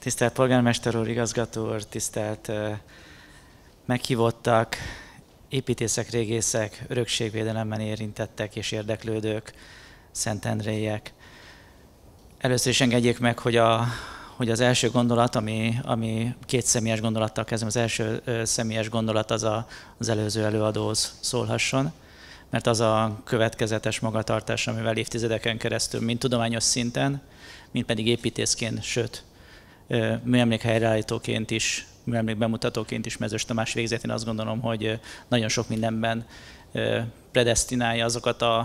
Tisztelt polgármester úr, igazgató úr, tisztelt meghívottak, építészek, régészek, örökségvédelemben érintettek és érdeklődők, szentendrélyek. Először is engedjék meg, hogy, a, hogy az első gondolat, ami, ami két személyes gondolattal kezdem, az első személyes gondolat az a, az előző előadóhoz szólhasson, mert az a következetes magatartás, amivel évtizedeken keresztül, mint tudományos szinten, mint pedig építészként, sőt, műemlék helyreállítóként is, műemlék bemutatóként is Mezős Tamás végzett. Én azt gondolom, hogy nagyon sok mindenben predestinálja azokat a,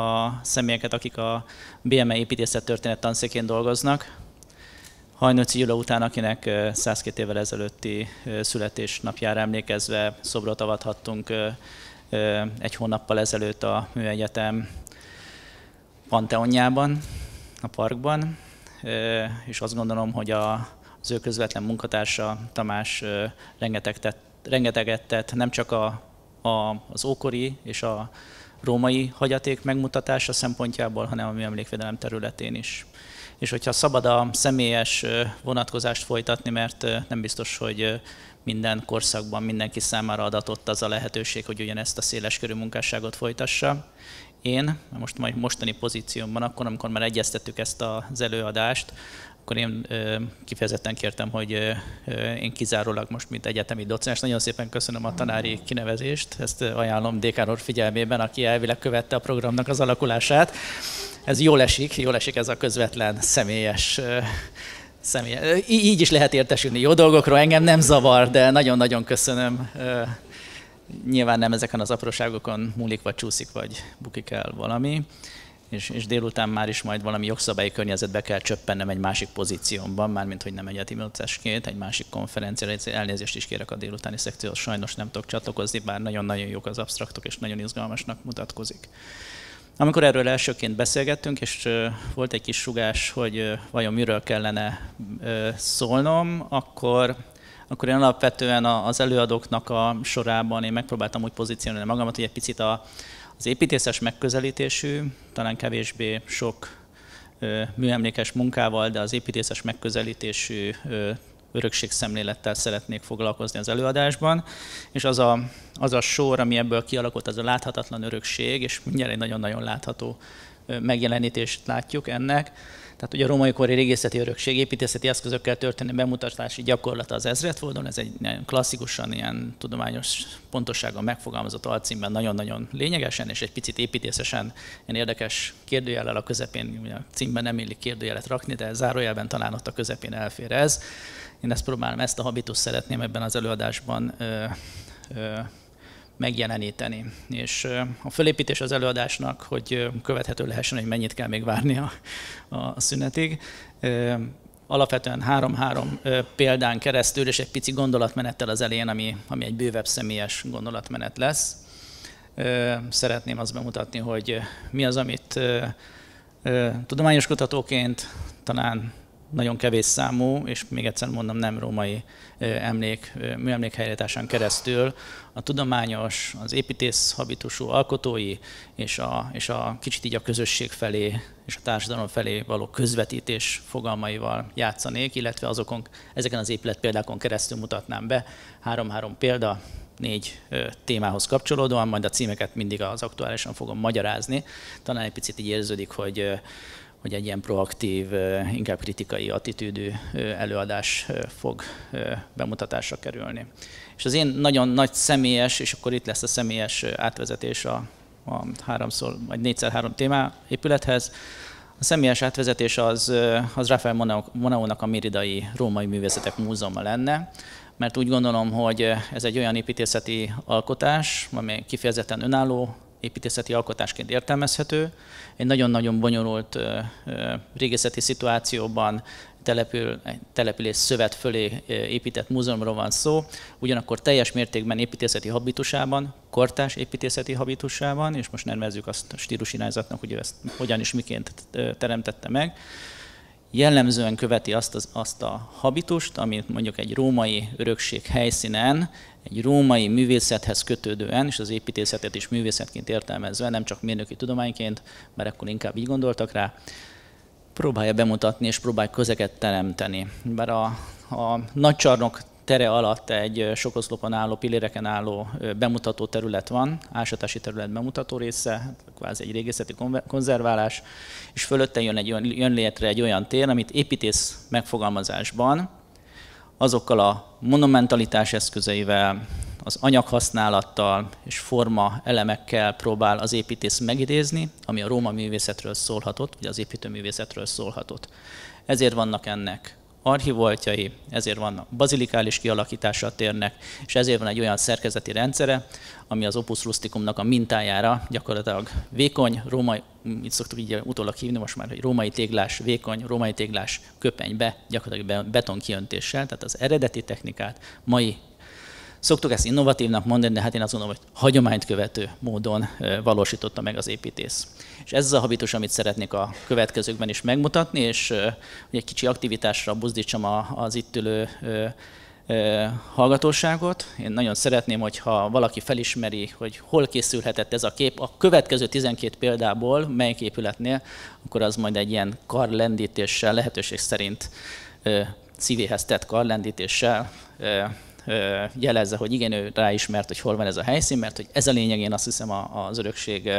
a személyeket, akik a BME építészet történet tanszékén dolgoznak. Hajnóci Gyula után, akinek 102 évvel ezelőtti születésnapjára emlékezve szobrot avathattunk egy hónappal ezelőtt a Műegyetem Panteonjában, a parkban és azt gondolom, hogy a, az ő közvetlen munkatársa Tamás rengeteg tett, rengeteget tett, nem csak a, a, az ókori és a római hagyaték megmutatása szempontjából, hanem a emlékvédelem területén is. És hogyha szabad a személyes vonatkozást folytatni, mert nem biztos, hogy minden korszakban mindenki számára adatott az a lehetőség, hogy ugyanezt a széleskörű munkásságot folytassa én, most majd mostani pozíciómban, akkor, amikor már egyeztettük ezt az előadást, akkor én kifejezetten kértem, hogy én kizárólag most, mint egyetemi docens, nagyon szépen köszönöm a tanári kinevezést, ezt ajánlom Dékánor figyelmében, aki elvileg követte a programnak az alakulását. Ez jól esik, jól esik ez a közvetlen személyes személy. Így is lehet értesülni jó dolgokról, engem nem zavar, de nagyon-nagyon köszönöm nyilván nem ezeken az apróságokon múlik, vagy csúszik, vagy bukik el valami, és, és délután már is majd valami jogszabályi környezetbe kell csöppennem egy másik pozíciómban, mármint hogy nem egyetemi utcásként, egy másik konferenciára, elnézést is kérek a délutáni szekcióhoz, sajnos nem tudok csatlakozni, bár nagyon-nagyon jók az absztraktok, és nagyon izgalmasnak mutatkozik. Amikor erről elsőként beszélgettünk, és volt egy kis sugás, hogy vajon miről kellene szólnom, akkor akkor én alapvetően az előadóknak a sorában én megpróbáltam úgy pozícionálni magamat, hogy egy picit a, az építészes megközelítésű, talán kevésbé sok műemlékes munkával, de az építészes megközelítésű örökségszemlélettel szeretnék foglalkozni az előadásban, és az a, az a sor, ami ebből kialakult, az a láthatatlan örökség, és mindjárt egy nagyon-nagyon látható megjelenítést látjuk ennek. Tehát ugye a római kori régészeti örökség építészeti eszközökkel történő bemutatási gyakorlata az ezredfordulón, ez egy klasszikusan ilyen tudományos pontossággal megfogalmazott alcímben nagyon-nagyon lényegesen, és egy picit építészesen ilyen érdekes kérdőjellel a közepén, ugye a címben nem illik kérdőjelet rakni, de zárójelben talán ott a közepén elfér ez. Én ezt próbálom, ezt a habitus szeretném ebben az előadásban ö, ö, megjeleníteni. És a fölépítés az előadásnak, hogy követhető lehessen, hogy mennyit kell még várni a, a szünetig. Alapvetően három-három példán keresztül, és egy pici gondolatmenettel az elején, ami, ami egy bővebb személyes gondolatmenet lesz. Szeretném azt bemutatni, hogy mi az, amit tudományos kutatóként talán nagyon kevés számú, és még egyszer mondom, nem római emlék, műemlékhelyreállításon keresztül a tudományos, az építész habitusú alkotói és a, és a kicsit így a közösség felé és a társadalom felé való közvetítés fogalmaival játszanék, illetve azokon, ezeken az épület példákon keresztül mutatnám be. Három-három példa, négy témához kapcsolódóan, majd a címeket mindig az aktuálisan fogom magyarázni. Talán egy picit így érződik, hogy hogy egy ilyen proaktív, inkább kritikai attitűdű előadás fog bemutatásra kerülni. És az én nagyon nagy személyes, és akkor itt lesz a személyes átvezetés a, a háromszor, vagy négyszer három témá épülethez. A személyes átvezetés az, az Rafael Monaónak a Méridai Római Művészetek Múzeuma lenne, mert úgy gondolom, hogy ez egy olyan építészeti alkotás, amely kifejezetten önálló építészeti alkotásként értelmezhető. Egy nagyon-nagyon bonyolult régészeti szituációban települ, település szövet fölé épített múzeumról van szó, ugyanakkor teljes mértékben építészeti habitusában, kortás építészeti habitusában, és most nem nevezzük azt stílusirányzatnak, hogy ő ezt hogyan és miként teremtette meg, jellemzően követi azt, az, azt a habitust, amit mondjuk egy római örökség helyszínen, egy római művészethez kötődően, és az építészetet is művészetként értelmezve, nem csak mérnöki tudományként, mert akkor inkább így gondoltak rá, próbálja bemutatni és próbálja közeket teremteni. Bár a, a nagycsarnok tere alatt egy sokoszlopon álló, pilléreken álló bemutató terület van, ásatási terület bemutató része, kvázi egy régészeti konzerválás, és fölötte jön, egy, jön létre egy olyan tér, amit építész megfogalmazásban azokkal a monumentalitás eszközeivel, az anyaghasználattal és forma elemekkel próbál az építész megidézni, ami a róma művészetről szólhatott, vagy az építőművészetről szólhatott. Ezért vannak ennek archivoltjai, ezért van bazilikális kialakítása a térnek, és ezért van egy olyan szerkezeti rendszere, ami az Opus Rusticumnak a mintájára gyakorlatilag vékony, római, itt szoktuk így utólag hívni most már, hogy római téglás, vékony, római téglás köpenybe, gyakorlatilag beton tehát az eredeti technikát mai Szoktuk ezt innovatívnak mondani, de hát én azt gondolom, hogy hagyományt követő módon valósította meg az építész. És ez az a habitus, amit szeretnék a következőkben is megmutatni, és hogy egy kicsi aktivitásra buzdítsam az itt ülő hallgatóságot. Én nagyon szeretném, hogyha valaki felismeri, hogy hol készülhetett ez a kép. A következő 12 példából, melyik épületnél, akkor az majd egy ilyen karlendítéssel, lehetőség szerint szívéhez tett karlendítéssel jelezze, hogy igen, ő ráismert, hogy hol van ez a helyszín, mert hogy ez a lényeg, én azt hiszem az örökség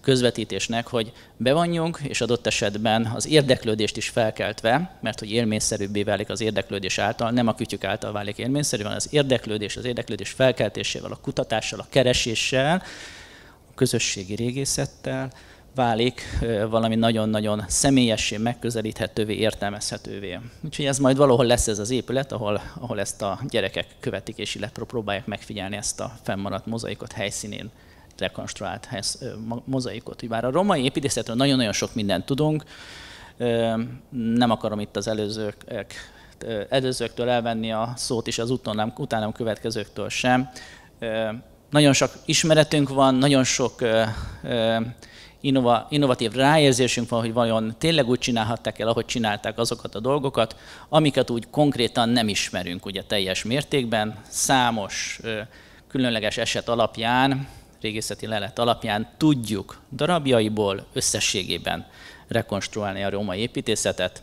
közvetítésnek, hogy bevonjunk, és adott esetben az érdeklődést is felkeltve, mert hogy élményszerűbbé válik az érdeklődés által, nem a kütyük által válik élményszerű, hanem az érdeklődés, az érdeklődés felkeltésével, a kutatással, a kereséssel, a közösségi régészettel, válik valami nagyon-nagyon személyessé, megközelíthetővé, értelmezhetővé. Úgyhogy ez majd valahol lesz ez az épület, ahol, ahol ezt a gyerekek követik, és illetve próbálják megfigyelni ezt a fennmaradt mozaikot helyszínén rekonstruált mozaikot. Bár a romai építészetről nagyon-nagyon sok mindent tudunk, nem akarom itt az előzők, előzőktől elvenni a szót, és az nem utánam következőktől sem. Nagyon sok ismeretünk van, nagyon sok innova, innovatív ráérzésünk van, hogy vajon tényleg úgy csinálhatták el, ahogy csinálták azokat a dolgokat, amiket úgy konkrétan nem ismerünk ugye teljes mértékben, számos különleges eset alapján, régészeti lelet alapján tudjuk darabjaiból összességében rekonstruálni a római építészetet.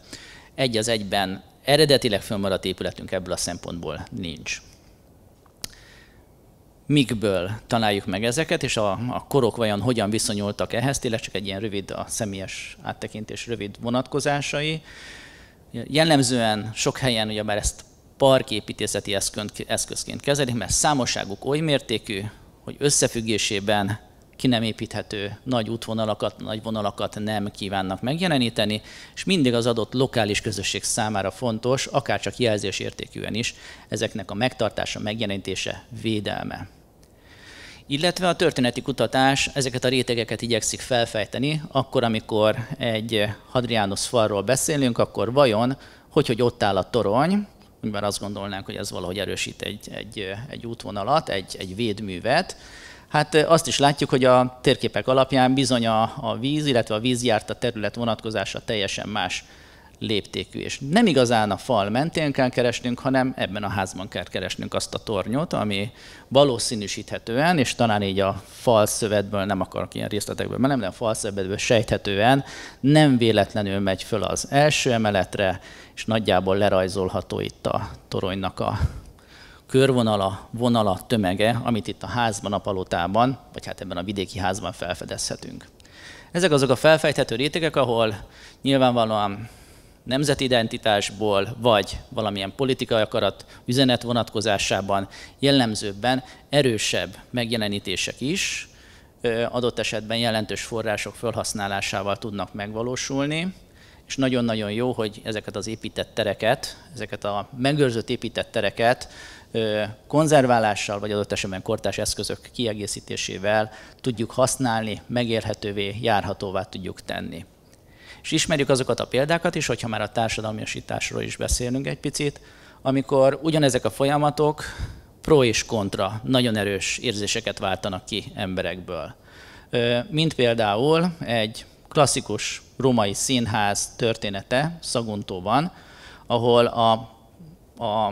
Egy az egyben eredetileg fönnmaradt épületünk ebből a szempontból nincs mikből találjuk meg ezeket, és a, a korok vajon hogyan viszonyultak ehhez, tényleg csak egy ilyen rövid, a személyes áttekintés rövid vonatkozásai. Jellemzően sok helyen ugye már ezt parképítészeti eszközként kezelik, mert számosságuk oly mértékű, hogy összefüggésében ki nem építhető nagy útvonalakat, nagy vonalakat nem kívánnak megjeleníteni, és mindig az adott lokális közösség számára fontos, akár csak jelzésértékűen is, ezeknek a megtartása, megjelenítése, védelme. Illetve a történeti kutatás ezeket a rétegeket igyekszik felfejteni, akkor, amikor egy Hadrianus falról beszélünk, akkor vajon, hogy, hogy ott áll a torony, mert már azt gondolnánk, hogy ez valahogy erősít egy, egy, egy útvonalat, egy, egy védművet, Hát azt is látjuk, hogy a térképek alapján bizony a, a víz, illetve a vízjárta terület vonatkozása teljesen más léptékű. És nem igazán a fal mentén kell keresnünk, hanem ebben a házban kell keresnünk azt a tornyot, ami valószínűsíthetően, és talán így a szövetből, nem akarok ilyen részletekből mert nem de a fal szövetből sejthetően nem véletlenül megy föl az első emeletre, és nagyjából lerajzolható itt a toronynak a körvonala, vonala, tömege, amit itt a házban, a palotában, vagy hát ebben a vidéki házban felfedezhetünk. Ezek azok a felfejthető rétegek, ahol nyilvánvalóan nemzeti identitásból, vagy valamilyen politikai akarat üzenet vonatkozásában jellemzőbben erősebb megjelenítések is, adott esetben jelentős források felhasználásával tudnak megvalósulni, és nagyon-nagyon jó, hogy ezeket az épített tereket, ezeket a megőrzött épített tereket konzerválással, vagy adott esetben kortás eszközök kiegészítésével tudjuk használni, megérhetővé, járhatóvá tudjuk tenni. És ismerjük azokat a példákat is, hogyha már a társadalmiasításról is beszélünk egy picit, amikor ugyanezek a folyamatok pro és kontra nagyon erős érzéseket váltanak ki emberekből. Mint például egy klasszikus romai színház története Szaguntóban, ahol a, a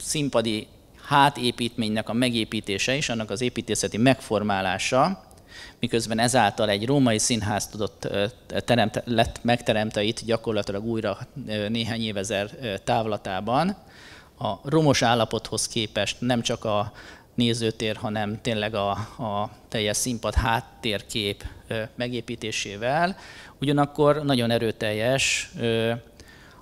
színpadi hátépítménynek a megépítése és annak az építészeti megformálása, miközben ezáltal egy római színház tudott teremt, lett megteremte itt gyakorlatilag újra néhány évezer távlatában, a romos állapothoz képest nem csak a nézőtér, hanem tényleg a, a teljes színpad háttérkép megépítésével. Ugyanakkor nagyon erőteljes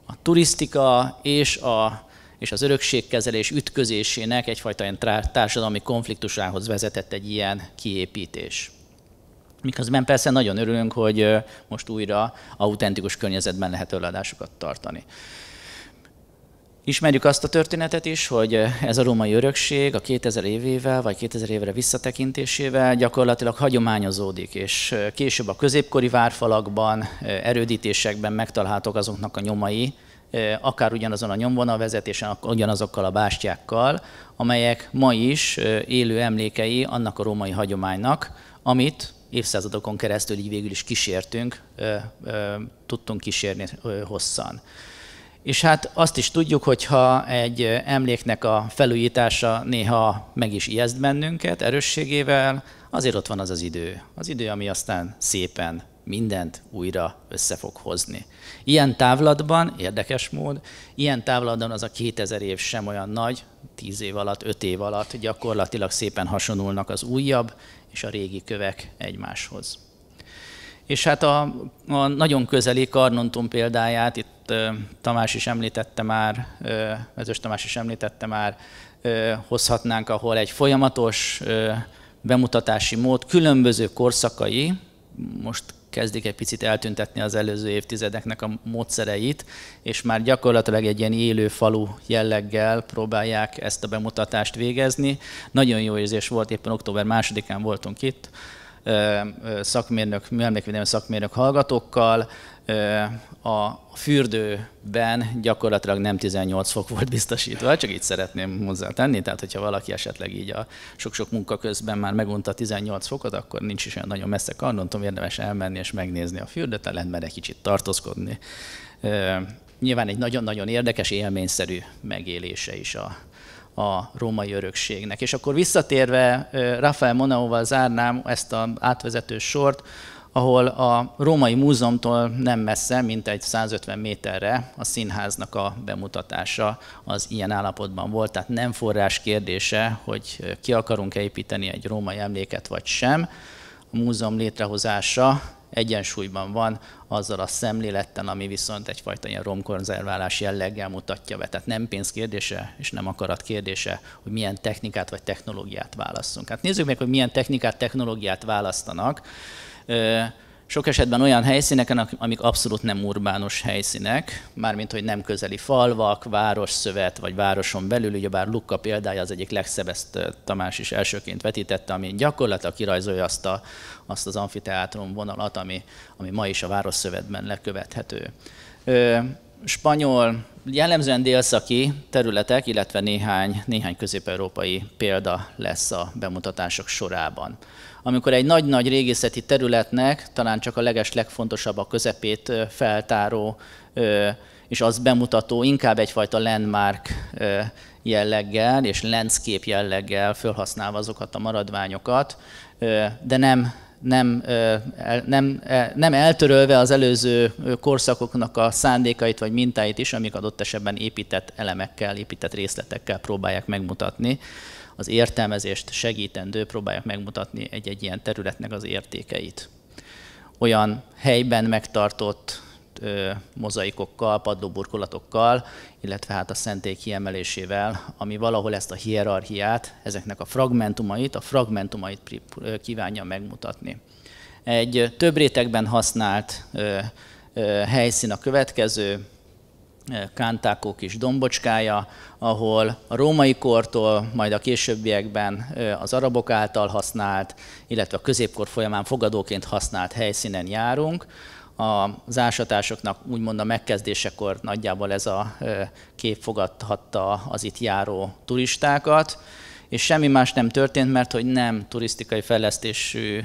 a turisztika és a és az örökségkezelés ütközésének egyfajta ilyen társadalmi konfliktusához vezetett egy ilyen kiépítés. Miközben persze nagyon örülünk, hogy most újra autentikus környezetben lehet előadásokat tartani. Ismerjük azt a történetet is, hogy ez a római örökség a 2000 évével, vagy 2000 évre visszatekintésével gyakorlatilag hagyományozódik, és később a középkori várfalakban, erődítésekben megtalálhatók azoknak a nyomai, akár ugyanazon a nyomvonalvezetésen, ugyanazokkal a bástyákkal, amelyek ma is élő emlékei annak a római hagyománynak, amit évszázadokon keresztül így végül is kísértünk, tudtunk kísérni hosszan. És hát azt is tudjuk, hogy ha egy emléknek a felújítása néha meg is ijeszt bennünket erősségével, azért ott van az az idő. Az idő, ami aztán szépen mindent újra össze fog hozni. Ilyen távlatban, érdekes mód, ilyen távlatban az a 2000 év sem olyan nagy, 10 év alatt, 5 év alatt gyakorlatilag szépen hasonulnak az újabb és a régi kövek egymáshoz. És hát a, a nagyon közeli Karnontum példáját, itt Tamás is említette már, Mezős Tamás is említette már, hozhatnánk, ahol egy folyamatos bemutatási mód különböző korszakai, most kezdik egy picit eltüntetni az előző évtizedeknek a módszereit, és már gyakorlatilag egy ilyen élő falu jelleggel próbálják ezt a bemutatást végezni. Nagyon jó érzés volt, éppen október másodikán voltunk itt, szakmérnök, műemlékvédelmi szakmérnök hallgatókkal, a fürdőben gyakorlatilag nem 18 fok volt biztosítva, csak így szeretném hozzátenni, tehát hogyha valaki esetleg így a sok-sok munka közben már megunta 18 fokot, akkor nincs is olyan nagyon messze Karnontom, érdemes elmenni és megnézni a fürdőt, lehet egy kicsit tartózkodni. Nyilván egy nagyon-nagyon érdekes, élményszerű megélése is a, a római örökségnek. És akkor visszatérve Rafael Monaóval zárnám ezt az átvezető sort, ahol a Római Múzeumtól nem messze, mint egy 150 méterre a színháznak a bemutatása az ilyen állapotban volt, tehát nem forrás kérdése, hogy ki akarunk építeni egy római emléket vagy sem. A múzeum létrehozása egyensúlyban van azzal a szemléletten, ami viszont egyfajta ilyen romkonzerválás jelleggel mutatja be. Tehát nem pénz kérdése és nem akarat kérdése, hogy milyen technikát vagy technológiát válaszunk. Hát nézzük meg, hogy milyen technikát, technológiát választanak sok esetben olyan helyszíneken, amik abszolút nem urbánus helyszínek, mármint hogy nem közeli falvak, városszövet vagy városon belül, ugyebár Lukka példája az egyik legszebb, ezt Tamás is elsőként vetítette, ami gyakorlatilag kirajzolja azt, a, azt az amfiteátrum vonalat, ami, ami ma is a városszövetben lekövethető spanyol, jellemzően délszaki területek, illetve néhány, néhány közép-európai példa lesz a bemutatások sorában. Amikor egy nagy-nagy régészeti területnek talán csak a leges legfontosabb a közepét feltáró és az bemutató inkább egyfajta landmark jelleggel és landscape jelleggel felhasználva azokat a maradványokat, de nem nem, nem, nem eltörölve az előző korszakoknak a szándékait vagy mintáit is, amik adott esetben épített elemekkel, épített részletekkel próbálják megmutatni az értelmezést segítendő, próbálják megmutatni egy-egy ilyen területnek az értékeit. Olyan helyben megtartott mozaikokkal, padlóburkolatokkal, illetve hát a szentély kiemelésével, ami valahol ezt a hierarchiát, ezeknek a fragmentumait, a fragmentumait kívánja megmutatni. Egy több rétegben használt helyszín a következő, Kántákó kis dombocskája, ahol a római kortól, majd a későbbiekben az arabok által használt, illetve a középkor folyamán fogadóként használt helyszínen járunk az ásatásoknak úgymond a megkezdésekor nagyjából ez a kép fogadhatta az itt járó turistákat, és semmi más nem történt, mert hogy nem turisztikai fejlesztésű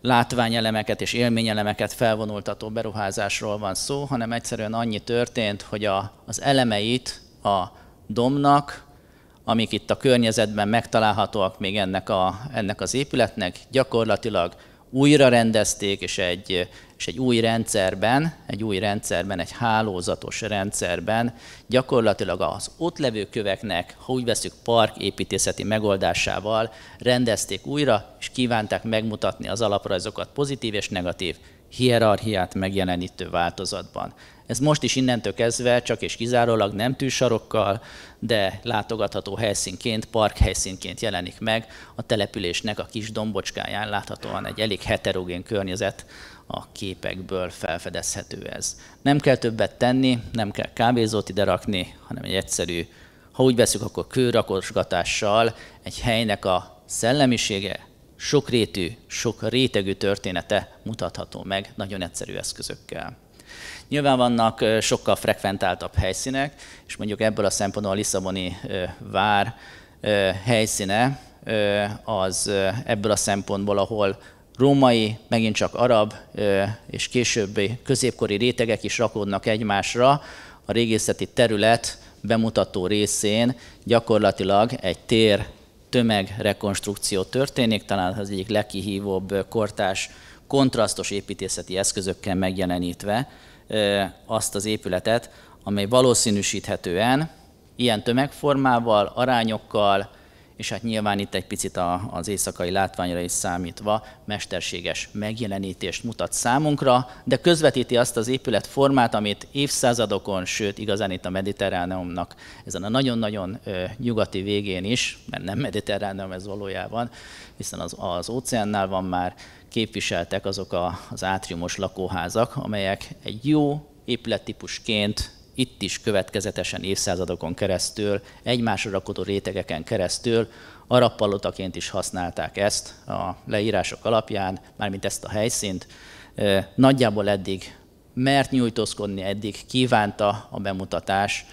látványelemeket és élményelemeket felvonultató beruházásról van szó, hanem egyszerűen annyi történt, hogy a, az elemeit a domnak, amik itt a környezetben megtalálhatóak még ennek, a, ennek az épületnek, gyakorlatilag újra rendezték, és egy, és egy új rendszerben, egy új rendszerben, egy hálózatos rendszerben gyakorlatilag az ott levő köveknek, ha úgy veszük parképítészeti megoldásával, rendezték újra, és kívánták megmutatni az alaprajzokat pozitív és negatív hierarchiát megjelenítő változatban. Ez most is innentől kezdve csak és kizárólag nem tűsarokkal, de látogatható helyszínként, park helyszínként jelenik meg. A településnek a kis dombocskáján láthatóan egy elég heterogén környezet a képekből felfedezhető ez. Nem kell többet tenni, nem kell kávézót ide rakni, hanem egy egyszerű, ha úgy veszük, akkor kőrakosgatással egy helynek a szellemisége, sok rétű, sok rétegű története mutatható meg nagyon egyszerű eszközökkel. Nyilván vannak sokkal frekventáltabb helyszínek, és mondjuk ebből a szempontból a Lisszaboni vár helyszíne az ebből a szempontból, ahol római, megint csak arab és későbbi középkori rétegek is rakódnak egymásra, a régészeti terület bemutató részén gyakorlatilag egy tér tömegrekonstrukció történik, talán az egyik legkihívóbb kortás kontrasztos építészeti eszközökkel megjelenítve, azt az épületet, amely valószínűsíthetően ilyen tömegformával, arányokkal, és hát nyilván itt egy picit az éjszakai látványra is számítva mesterséges megjelenítést mutat számunkra, de közvetíti azt az épület formát, amit évszázadokon, sőt igazán itt a mediterráneumnak ezen a nagyon-nagyon nyugati végén is, mert nem mediterráneum ez valójában, hiszen az, az óceánnál van már, képviseltek azok a, az átriumos lakóházak, amelyek egy jó épülettípusként itt is következetesen évszázadokon keresztül, egymásra rakodó rétegeken keresztül arappalotaként is használták ezt a leírások alapján, mármint ezt a helyszínt. Nagyjából eddig mert nyújtózkodni eddig kívánta a bemutatás,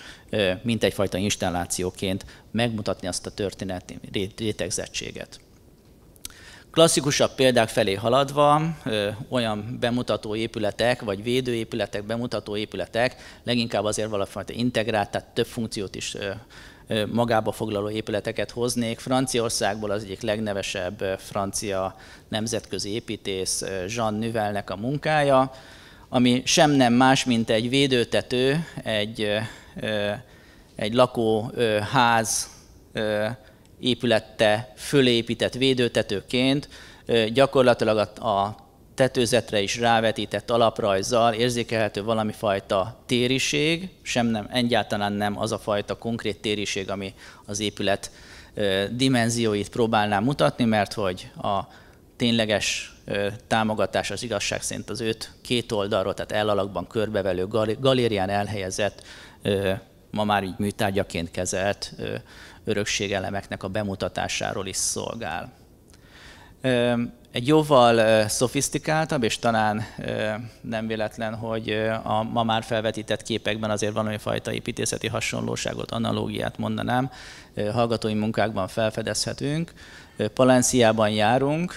mint egyfajta installációként megmutatni azt a történeti rétegzettséget klasszikusabb példák felé haladva, olyan bemutató épületek, vagy védőépületek, bemutató épületek, leginkább azért valamifajta integrált, tehát több funkciót is magába foglaló épületeket hoznék. Franciaországból az egyik legnevesebb francia nemzetközi építész Jean Nüvelnek a munkája, ami sem nem más, mint egy védőtető, egy, egy lakóház, épülette fölépített védőtetőként gyakorlatilag a tetőzetre is rávetített alaprajzzal érzékelhető valami fajta tériség, sem nem, egyáltalán nem az a fajta konkrét tériség, ami az épület dimenzióit próbálná mutatni, mert hogy a tényleges támogatás az igazság szerint az őt két oldalról, tehát elalakban körbevelő galérián elhelyezett ma már így műtárgyaként kezelt örökségelemeknek a bemutatásáról is szolgál. Egy jóval szofisztikáltabb, és talán nem véletlen, hogy a ma már felvetített képekben azért van olyan fajta építészeti hasonlóságot, analógiát mondanám, hallgatói munkákban felfedezhetünk. Palenciában járunk,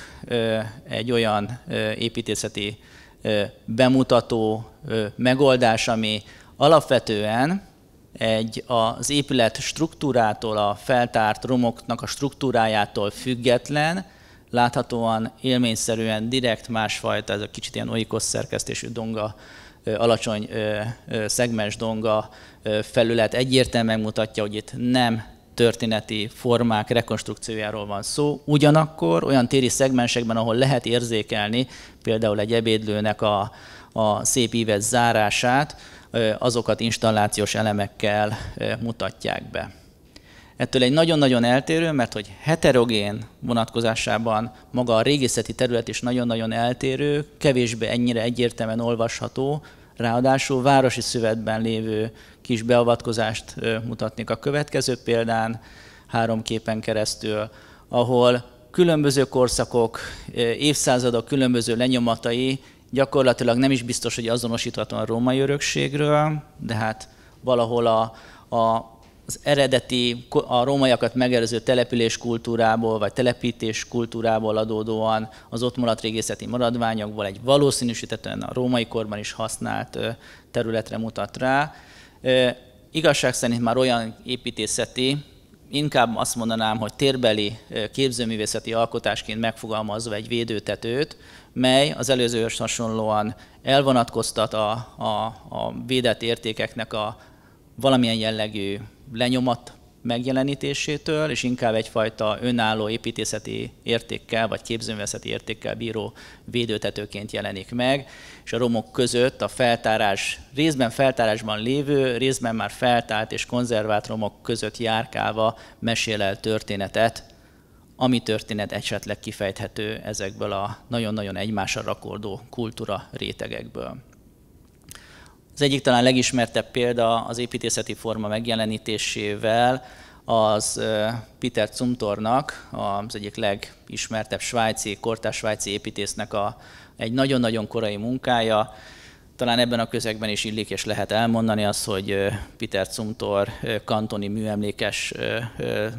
egy olyan építészeti bemutató megoldás, ami alapvetően egy az épület struktúrától, a feltárt romoknak a struktúrájától független, láthatóan élményszerűen direkt másfajta, ez a kicsit ilyen oikos szerkesztésű donga, alacsony szegmens donga felület egyértelműen megmutatja, hogy itt nem történeti formák rekonstrukciójáról van szó. Ugyanakkor olyan téri szegmensekben, ahol lehet érzékelni például egy ebédlőnek a, a szép íves zárását, azokat installációs elemekkel mutatják be. Ettől egy nagyon-nagyon eltérő, mert hogy heterogén vonatkozásában maga a régészeti terület is nagyon-nagyon eltérő, kevésbé ennyire egyértelműen olvasható, ráadásul városi szövetben lévő kis beavatkozást mutatnék a következő példán, három képen keresztül, ahol különböző korszakok, évszázadok különböző lenyomatai gyakorlatilag nem is biztos, hogy azonosítható a római örökségről, de hát valahol a, a, az eredeti, a rómaiakat megelőző település kultúrából, vagy telepítés kultúrából adódóan az ott maradt régészeti maradványokból egy valószínűsítetően a római korban is használt területre mutat rá. Igazság szerint már olyan építészeti, inkább azt mondanám, hogy térbeli képzőművészeti alkotásként megfogalmazva egy védőtetőt, mely az előzőhöz hasonlóan elvonatkoztat a, a, a védett értékeknek a valamilyen jellegű lenyomat megjelenítésétől, és inkább egyfajta önálló építészeti értékkel, vagy képzőművészeti értékkel bíró védőtetőként jelenik meg, és a romok között a feltárás, részben feltárásban lévő, részben már feltárt és konzervált romok között járkálva mesél el történetet ami történet esetleg kifejthető ezekből a nagyon-nagyon egymásra rakódó kultúra rétegekből. Az egyik talán legismertebb példa az építészeti forma megjelenítésével az Peter Zumtornak, az egyik legismertebb svájci, kortás svájci építésznek a, egy nagyon-nagyon korai munkája, talán ebben a közegben is illik és lehet elmondani azt, hogy Peter Cumtor kantoni műemlékes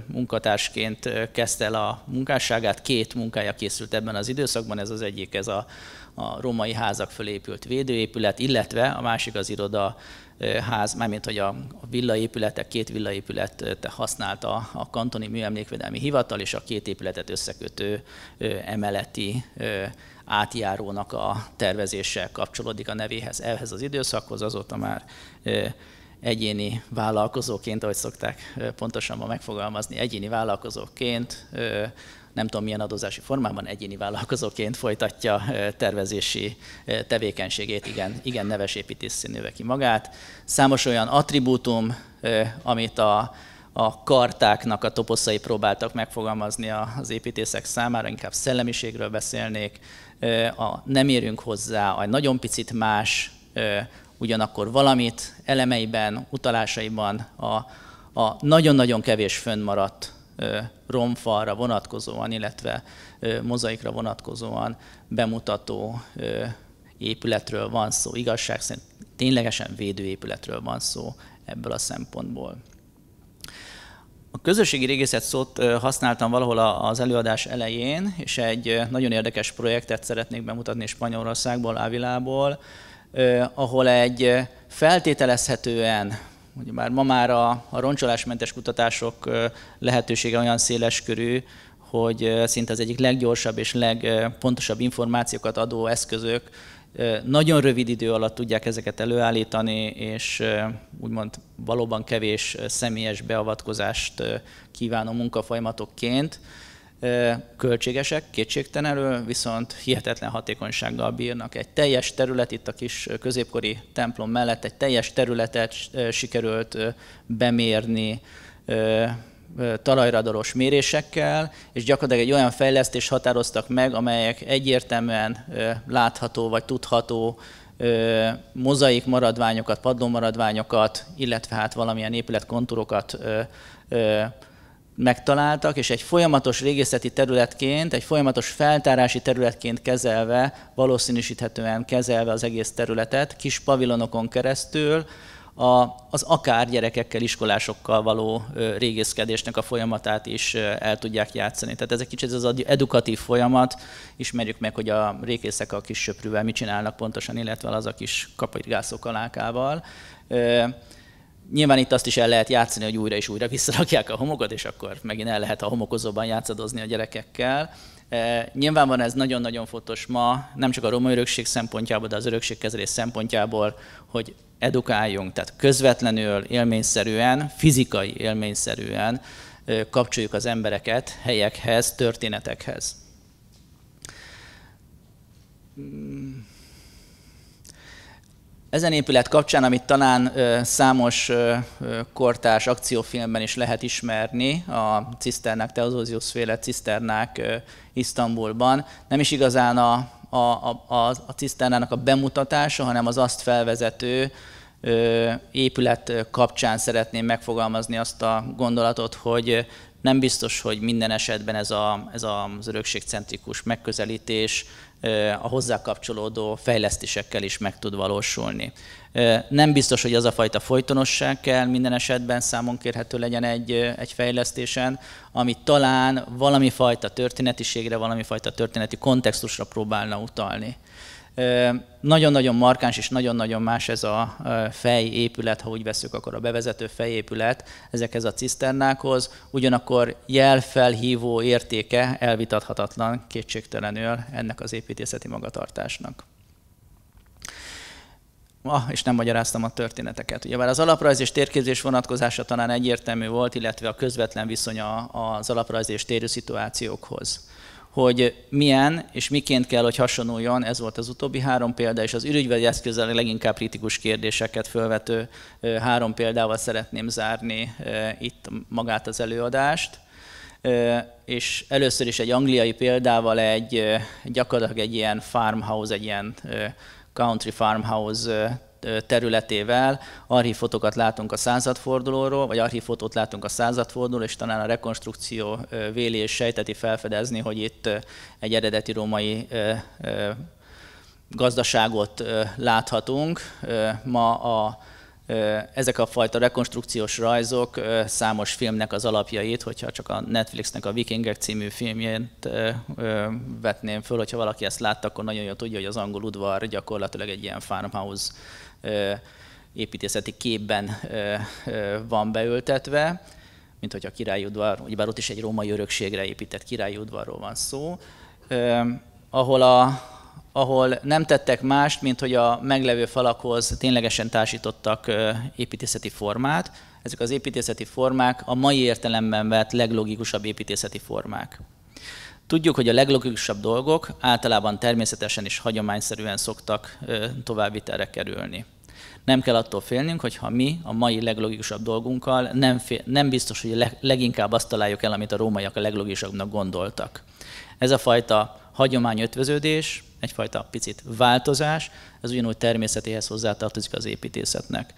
munkatársként kezdte el a munkásságát. Két munkája készült ebben az időszakban, ez az egyik, ez a, a római házak fölépült védőépület, illetve a másik az iroda ház, mármint hogy a villaépületek, két villaépület használta a kantoni műemlékvédelmi hivatal, és a két épületet összekötő emeleti átjárónak a tervezése kapcsolódik a nevéhez, ehhez az időszakhoz, azóta már egyéni vállalkozóként, ahogy szokták pontosan ma megfogalmazni, egyéni vállalkozóként, nem tudom milyen adózási formában, egyéni vállalkozóként folytatja tervezési tevékenységét, igen, igen neves építész nőve ki magát. Számos olyan attribútum, amit a a kartáknak a toposzai próbáltak megfogalmazni az építészek számára, inkább szellemiségről beszélnék, a nem érünk hozzá, a nagyon picit más, ugyanakkor valamit elemeiben, utalásaiban a nagyon-nagyon kevés fönnmaradt romfalra vonatkozóan, illetve mozaikra vonatkozóan bemutató épületről van szó. Igazság szerint ténylegesen védőépületről van szó ebből a szempontból. A közösségi régészet szót használtam valahol az előadás elején, és egy nagyon érdekes projektet szeretnék bemutatni Spanyolországból, Ávilából, ahol egy feltételezhetően, ugye már ma már a, a roncsolásmentes kutatások lehetősége olyan széles körű, hogy szinte az egyik leggyorsabb és legpontosabb információkat adó eszközök nagyon rövid idő alatt tudják ezeket előállítani, és úgymond valóban kevés személyes beavatkozást kívánó munkafolyamatokként. Költségesek, kétségtelenül, viszont hihetetlen hatékonysággal bírnak. Egy teljes terület, itt a kis középkori templom mellett egy teljes területet sikerült bemérni, talajradaros mérésekkel, és gyakorlatilag egy olyan fejlesztést határoztak meg, amelyek egyértelműen látható vagy tudható mozaik maradványokat, padlómaradványokat, illetve hát valamilyen épületkontúrokat megtaláltak, és egy folyamatos régészeti területként, egy folyamatos feltárási területként kezelve, valószínűsíthetően kezelve az egész területet, kis pavilonokon keresztül, a, az akár gyerekekkel, iskolásokkal való régészkedésnek a folyamatát is el tudják játszani. Tehát ez egy kicsit az edukatív folyamat, ismerjük meg, hogy a régészek a kis söprűvel mit csinálnak pontosan, illetve az a kis kapitgászok alákával. Nyilván itt azt is el lehet játszani, hogy újra és újra visszarakják a homokot, és akkor megint el lehet a homokozóban játszadozni a gyerekekkel. Nyilván van ez nagyon-nagyon fontos ma, nem csak a romai örökség szempontjából, de az örökségkezelés szempontjából, hogy edukáljunk, tehát közvetlenül, élményszerűen, fizikai élményszerűen kapcsoljuk az embereket helyekhez, történetekhez. Hmm. Ezen épület kapcsán, amit talán számos kortárs akciófilmben is lehet ismerni, a ciszternák, Teozózius féle ciszternák Isztambulban, nem is igazán a, a, a, a ciszternának a bemutatása, hanem az azt felvezető épület kapcsán szeretném megfogalmazni azt a gondolatot, hogy nem biztos, hogy minden esetben ez, a, ez az örökségcentrikus megközelítés a hozzá kapcsolódó fejlesztésekkel is meg tud valósulni. Nem biztos, hogy az a fajta folytonosság kell minden esetben számon kérhető legyen egy, egy fejlesztésen, ami talán valami fajta történetiségre, valami fajta történeti kontextusra próbálna utalni. Nagyon-nagyon markáns és nagyon-nagyon más ez a fejépület, ha úgy veszük, akkor a bevezető fejépület ezekhez a ciszternákhoz, ugyanakkor jelfelhívó értéke elvitathatatlan kétségtelenül ennek az építészeti magatartásnak. Ah, és nem magyaráztam a történeteket. Ugye, Ugyebár az alaprajz és térképzés vonatkozása talán egyértelmű volt, illetve a közvetlen viszonya az alaprajz és térű szituációkhoz hogy milyen és miként kell, hogy hasonuljon, ez volt az utóbbi három példa, és az ürügyvedi eszközzel leginkább kritikus kérdéseket felvető három példával szeretném zárni itt magát az előadást. És először is egy angliai példával egy gyakorlatilag egy ilyen farmhouse, egy ilyen country farmhouse területével archívfotókat látunk a századfordulóról, vagy archívfotót látunk a századfordulóról, és talán a rekonstrukció véli és sejteti felfedezni, hogy itt egy eredeti római gazdaságot láthatunk. Ma a ezek a fajta rekonstrukciós rajzok számos filmnek az alapjait, hogyha csak a Netflixnek a Vikingek című filmjét vetném föl, hogyha valaki ezt látta, akkor nagyon jól tudja, hogy az angol udvar gyakorlatilag egy ilyen farmhouse építészeti képben van beültetve, mint hogy a királyi udvar, ugyebár ott is egy római örökségre épített királyi udvarról van szó, ahol, a, ahol nem tettek mást, mint hogy a meglevő falakhoz ténylegesen társítottak építészeti formát. Ezek az építészeti formák a mai értelemben vett leglogikusabb építészeti formák. Tudjuk, hogy a leglogikusabb dolgok általában természetesen és hagyományszerűen szoktak terre kerülni. Nem kell attól félnünk, hogy ha mi a mai leglogikusabb dolgunkkal nem, fél, nem biztos, hogy leginkább azt találjuk el, amit a rómaiak a leglogikusabbnak gondoltak. Ez a fajta hagyományötvöződés, egyfajta picit változás, ez ugyanúgy természetéhez hozzátartozik az építészetnek.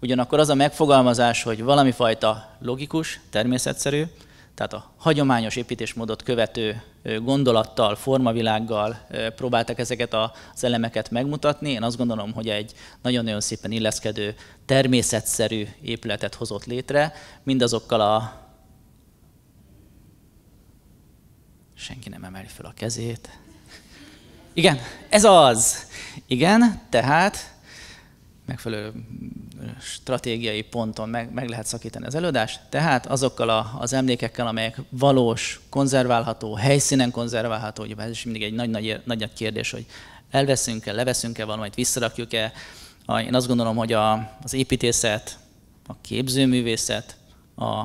Ugyanakkor az a megfogalmazás, hogy valami fajta logikus, természetszerű, tehát a hagyományos építésmódot követő gondolattal, formavilággal próbáltak ezeket az elemeket megmutatni. Én azt gondolom, hogy egy nagyon-nagyon szépen illeszkedő, természetszerű épületet hozott létre, mindazokkal a... Senki nem emeli fel a kezét. Igen, ez az. Igen, tehát megfelelő mm, stratégiai ponton meg, meg lehet szakítani az előadást. Tehát azokkal a, az emlékekkel, amelyek valós, konzerválható, helyszínen konzerválható, ugye ez is mindig egy nagy-nagy nagy kérdés, hogy elveszünk-e, leveszünk-e valamit, visszarakjuk-e. Én azt gondolom, hogy a, az építészet, a képzőművészet, a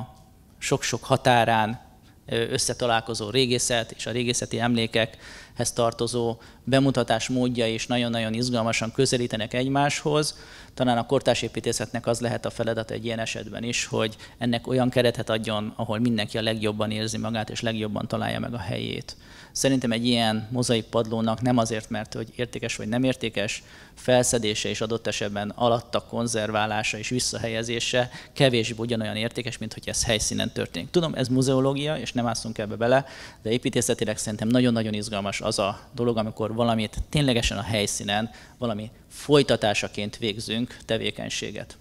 sok-sok határán összetalálkozó régészet és a régészeti emlékek, hez tartozó bemutatás módja is nagyon-nagyon izgalmasan közelítenek egymáshoz. Talán a építészetnek az lehet a feladat egy ilyen esetben is, hogy ennek olyan keretet adjon, ahol mindenki a legjobban érzi magát, és legjobban találja meg a helyét. Szerintem egy ilyen mozaik padlónak nem azért, mert hogy értékes vagy nem értékes, felszedése és adott esetben alatta konzerválása és visszahelyezése kevésbé ugyanolyan értékes, mint hogy ez helyszínen történik. Tudom, ez muzeológia, és nem ászunk ebbe bele, de építészetileg szerintem nagyon-nagyon izgalmas az a dolog, amikor valamit ténylegesen a helyszínen, valami folytatásaként végzünk tevékenységet.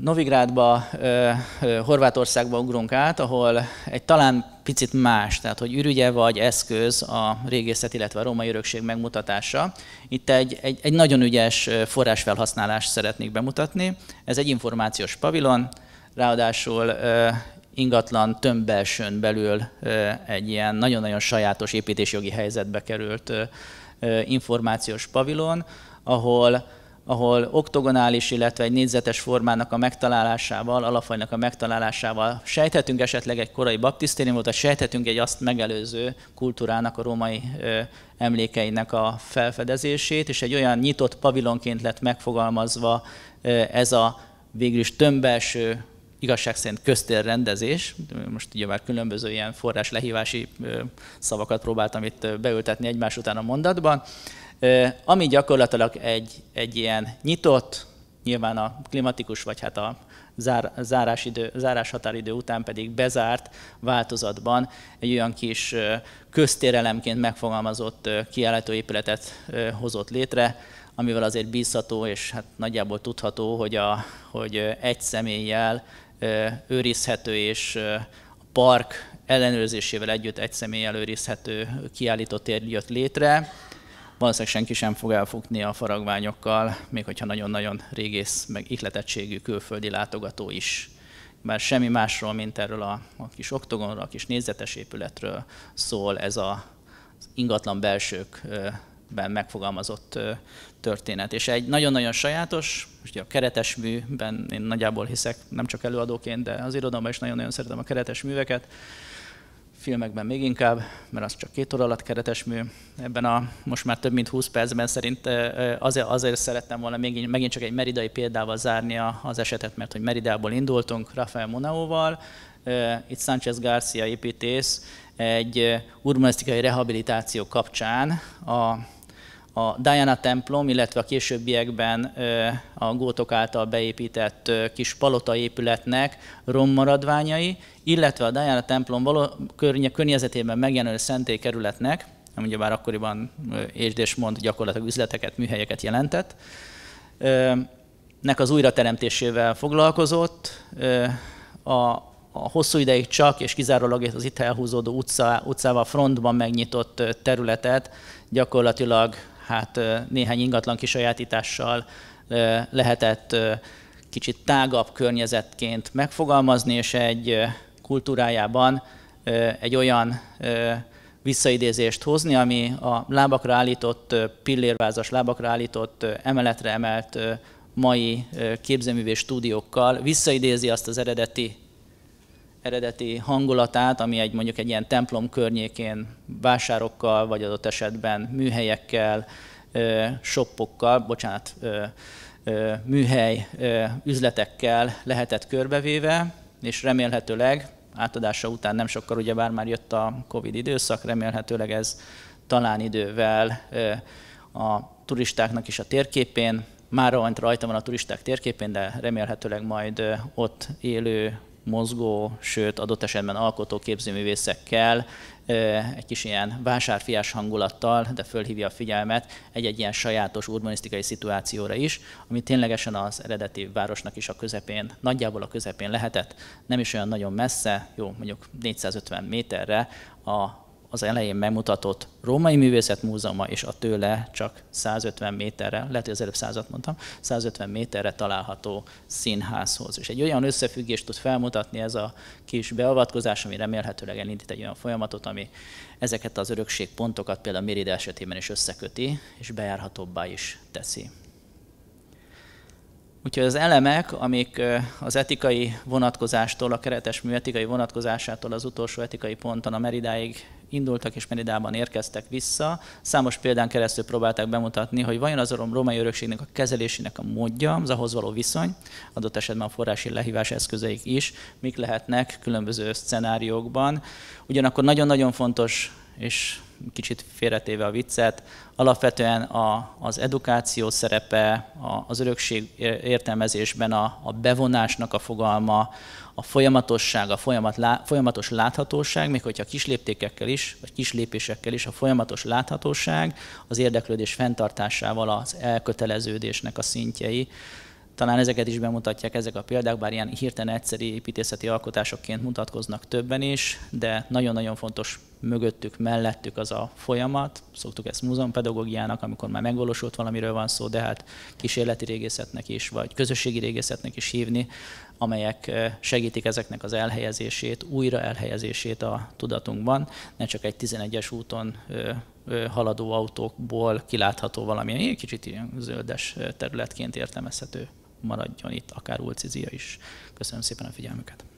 Novigrádba, Horvátországba ugrunk át, ahol egy talán picit más, tehát hogy ürügye vagy eszköz a régészet, illetve a római örökség megmutatása. Itt egy, egy, egy nagyon ügyes forrásfelhasználást szeretnék bemutatni. Ez egy információs pavilon, ráadásul ingatlan tömbbelsőn belül egy ilyen nagyon-nagyon sajátos építésjogi helyzetbe került információs pavilon, ahol ahol oktogonális, illetve egy négyzetes formának a megtalálásával, alapfajnak a megtalálásával sejthetünk esetleg egy korai baptisztériumot, vagy sejthetünk egy azt megelőző kultúrának, a római emlékeinek a felfedezését, és egy olyan nyitott pavilonként lett megfogalmazva ez a végülis tömbelső igazság szerint köztérrendezés, most ugye már különböző ilyen forrás lehívási szavakat próbáltam itt beültetni egymás után a mondatban, ami gyakorlatilag egy, egy ilyen nyitott, nyilván a klimatikus, vagy hát a zár, zárásidő, zárás határidő után pedig bezárt változatban egy olyan kis köztérelemként megfogalmazott épületet hozott létre, amivel azért bízható, és hát nagyjából tudható, hogy, a, hogy egy személlyel őrizhető, és a park ellenőrzésével együtt egy személy előrizhető kiállított tér jött létre. Valószínűleg senki sem fog elfogni a faragványokkal, még hogyha nagyon-nagyon régész, meg ihletettségű külföldi látogató is. Már semmi másról, mint erről a, a kis oktogonról, a kis nézetes épületről szól ez a, az ingatlan belsők ben megfogalmazott történet. És egy nagyon-nagyon sajátos, ugye a keretes műben én nagyjából hiszek, nem csak előadóként, de az irodalomban is nagyon-nagyon szeretem a keretes műveket, filmekben még inkább, mert az csak két óra alatt keretes mű. Ebben a most már több mint 20 percben szerint azért, azért szerettem volna még, megint csak egy meridai példával zárni az esetet, mert hogy Meridából indultunk Rafael Monaóval, itt Sánchez Garcia építész egy urbanisztikai rehabilitáció kapcsán a a Diana templom, illetve a későbbiekben a gótok által beépített kis palota épületnek rommaradványai, illetve a Diana templom való környezetében megjelenő szentélykerületnek, ami ugyebár akkoriban és mond gyakorlatilag üzleteket, műhelyeket jelentett, nek az újrateremtésével foglalkozott, a a hosszú ideig csak és kizárólag az itt elhúzódó utca, utcával frontban megnyitott területet gyakorlatilag hát néhány ingatlan kisajátítással lehetett kicsit tágabb környezetként megfogalmazni, és egy kultúrájában egy olyan visszaidézést hozni, ami a lábakra állított, pillérvázas lábakra állított, emeletre emelt mai képzőművés stúdiókkal visszaidézi azt az eredeti eredeti hangulatát, ami egy mondjuk egy ilyen templom környékén vásárokkal, vagy adott esetben műhelyekkel, shoppokkal, bocsánat, műhely üzletekkel lehetett körbevéve, és remélhetőleg átadása után nem sokkal, ugye bár már jött a Covid időszak, remélhetőleg ez talán idővel a turistáknak is a térképén, már rajta van a turisták térképén, de remélhetőleg majd ott élő mozgó, sőt adott esetben alkotó képzőművészekkel, egy kis ilyen vásárfiás hangulattal, de fölhívja a figyelmet egy-egy ilyen sajátos urbanisztikai szituációra is, ami ténylegesen az eredeti városnak is a közepén, nagyjából a közepén lehetett, nem is olyan nagyon messze, jó, mondjuk 450 méterre a az elején megmutatott Római Művészet Múzeuma és a tőle csak 150 méterre, lehet, hogy az előbb százat mondtam, 150 méterre található színházhoz. És egy olyan összefüggést tud felmutatni ez a kis beavatkozás, ami remélhetőleg elindít egy olyan folyamatot, ami ezeket az örökségpontokat például Méride esetében is összeköti, és bejárhatóbbá is teszi. Úgyhogy az elemek, amik az etikai vonatkozástól, a keretes műetikai etikai vonatkozásától az utolsó etikai ponton a meridáig indultak és Meridában érkeztek vissza. Számos példán keresztül próbálták bemutatni, hogy vajon az orom római örökségnek a kezelésének a módja, az ahhoz való viszony, adott esetben a forrási lehívás eszközeik is, mik lehetnek különböző szcenáriókban. Ugyanakkor nagyon-nagyon fontos és kicsit félretéve a viccet, alapvetően a, az edukáció szerepe, a, az örökség értelmezésben a, a bevonásnak a fogalma, a folyamatosság, a folyamat, lá, folyamatos láthatóság, még hogyha kis is, vagy kis lépésekkel is, a folyamatos láthatóság az érdeklődés fenntartásával az elköteleződésnek a szintjei. Talán ezeket is bemutatják ezek a példák, bár ilyen hirtelen egyszerű építészeti alkotásokként mutatkoznak többen is, de nagyon-nagyon fontos mögöttük, mellettük az a folyamat. Szoktuk ezt múzeumpedagógiának, amikor már megvalósult valamiről van szó, de hát kísérleti régészetnek is, vagy közösségi régészetnek is hívni, amelyek segítik ezeknek az elhelyezését, újra elhelyezését a tudatunkban, ne csak egy 11-es úton haladó autókból kilátható valami, egy kicsit ilyen zöldes területként értelmezhető maradjon itt, akár Ulcizia is. Köszönöm szépen a figyelmüket!